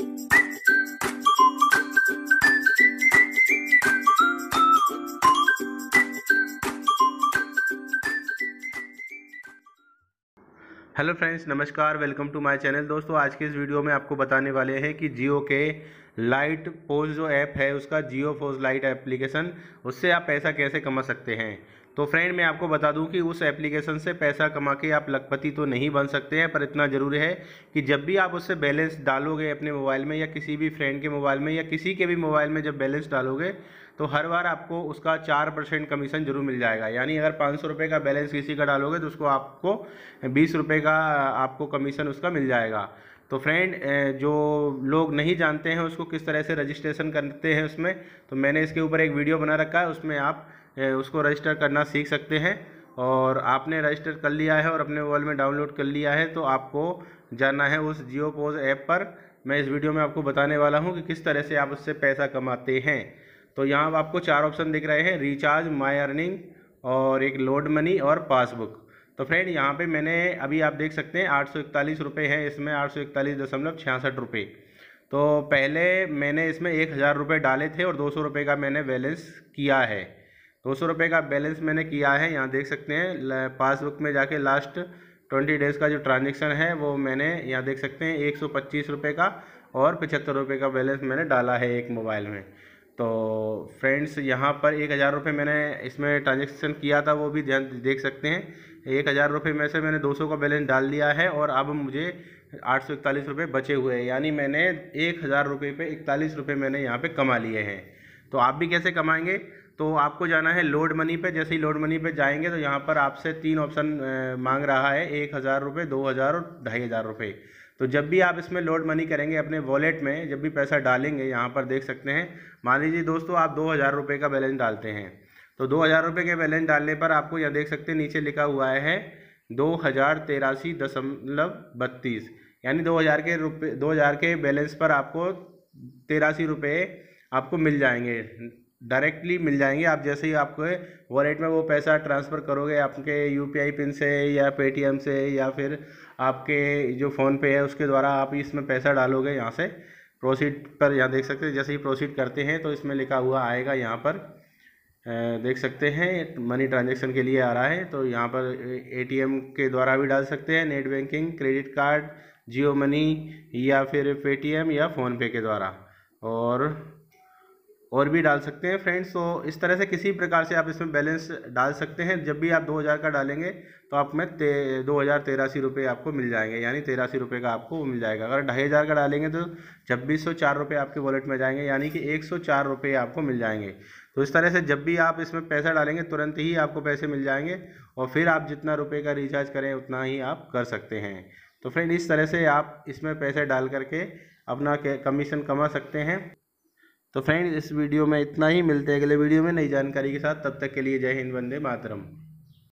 hello friends नमस्कार welcome to my channel दोस्तों आज के इस वीडियो में आपको बताने वाले हैं कि जियो के लाइट पोज जो ऐप है उसका जियो फोज लाइट एप्लीकेशन उससे आप पैसा कैसे कमा सकते हैं तो फ्रेंड मैं आपको बता दूं कि उस एप्लीकेशन से पैसा कमा के आप लखपति तो नहीं बन सकते हैं पर इतना ज़रूर है कि जब भी आप उससे बैलेंस डालोगे अपने मोबाइल में या किसी भी फ्रेंड के मोबाइल में या किसी के भी मोबाइल में जब बैलेंस डालोगे तो हर बार आपको उसका चार परसेंट कमीशन जरूर मिल जाएगा यानी अगर पाँच सौ रुपये का बैलेंस किसी का डालोगे तो उसको आपको बीस रुपये का आपको कमीशन उसका मिल जाएगा तो फ्रेंड जो लोग नहीं जानते हैं उसको किस तरह से रजिस्ट्रेशन करते हैं उसमें तो मैंने इसके ऊपर एक वीडियो बना रखा है उसमें आप उसको रजिस्टर करना सीख सकते हैं और आपने रजिस्टर कर लिया है और अपने मोबाइल में डाउनलोड कर लिया है तो आपको जाना है उस जियो पोज ऐप पर मैं इस वीडियो में आपको बताने वाला हूँ कि किस तरह से आप उससे पैसा कमाते हैं तो यहाँ आपको चार ऑप्शन दिख रहे हैं रिचार्ज माई अर्निंग और एक लोड मनी और पासबुक तो फ्रेंड यहाँ पे मैंने अभी आप देख सकते हैं आठ सौ इकतालीस रुपये हैं इसमें आठ सौ इकतालीस दशमलव छियासठ रुपये तो पहले मैंने इसमें एक हज़ार रुपये डाले थे और दो सौ रुपये का मैंने बैलेंस किया है दो सौ रुपये का बैलेंस मैंने किया है यहाँ देख सकते हैं पासबुक में जाके लास्ट ट्वेंटी डेज़ का जो ट्रांजेक्शन है वो मैंने यहाँ देख सकते हैं एक सौ पच्चीस रुपये का और पचहत्तर रुपये का बैलेंस मैंने डाला है एक मोबाइल में तो फ्रेंड्स यहाँ पर एक हज़ार रुपये मैंने इसमें ट्रांजेक्शन किया था वो भी ध्यान देख सकते हैं एक हज़ार रुपये में से मैंने दो सौ का बैलेंस डाल दिया है और अब मुझे आठ सौ इकतालीस रुपये बचे हुए हैं यानी मैंने एक हज़ार रुपये पे इकतालीस रुपये मैंने यहाँ पे कमा लिए हैं तो आप भी कैसे कमाएंगे तो आपको जाना है लोड मनी पे जैसे ही लोड मनी पे जाएंगे तो यहाँ पर आपसे तीन ऑप्शन मांग रहा है एक हज़ार रुपये दो हज़ार और ढाई हज़ार रुपये तो जब भी आप इसमें लोड मनी करेंगे अपने वॉलेट में जब भी पैसा डालेंगे यहाँ पर देख सकते हैं मान लीजिए दोस्तों आप दो हज़ार रुपये का बैलेंस डालते हैं तो दो हज़ार रुपये के बैलेंस डालने पर आपको यह देख सकते हैं नीचे लिखा हुआ है दो हज़ार तेरासी दशमलव बत्तीस यानी दो हज़ार के रुपये दो हज़ार के बैलेंस पर आपको तेरासी रुपये आपको मिल जाएंगे डायरेक्टली मिल जाएंगे आप जैसे ही आपके वॉलेट में वो पैसा ट्रांसफ़र करोगे आपके यू पी आई पिन से या एम से या फिर आपके जो फ़ोनपे है उसके द्वारा आप इसमें पैसा डालोगे यहाँ से प्रोसीड पर यहाँ देख सकते हैं जैसे ही प्रोसीड करते हैं तो इसमें लिखा हुआ आएगा यहाँ पर देख सकते हैं मनी ट्रांजेक्शन के लिए आ रहा है तो यहाँ पर एम के द्वारा भी डाल सकते हैं net banking credit card Jio money या फिर एम या फ़ोनपे के द्वारा और और भी डाल सकते हैं फ्रेंड्स तो इस तरह से किसी प्रकार से आप इसमें बैलेंस डाल सकते हैं जब भी आप दो हज़ार का डालेंगे तो आप में ते दो हज़ार तेरासी रुपये आपको मिल जाएंगे यानी तेरासी रुपये का आपको मिल जाएगा अगर ढाई हज़ार का डालेंगे तो छब्बीस सौ चार रुपये आपके वॉलेट में जाएंगे यानी कि एक सौ चार रुपये आपको मिल जाएंगे तो इस तरह से जब भी आप इसमें पैसा डालेंगे तुरंत ही आपको पैसे मिल जाएंगे और फिर आप जितना रुपये का रिचार्ज करें उतना ही आप कर सकते हैं तो फ्रेंड इस तरह से आप इसमें पैसे डाल करके अपना कमीशन कमा सकते हैं तो फ्रेंड इस वीडियो में इतना ही मिलते हैं अगले वीडियो में नई जानकारी के साथ तब तक के लिए जय हिंद वंदे मातरम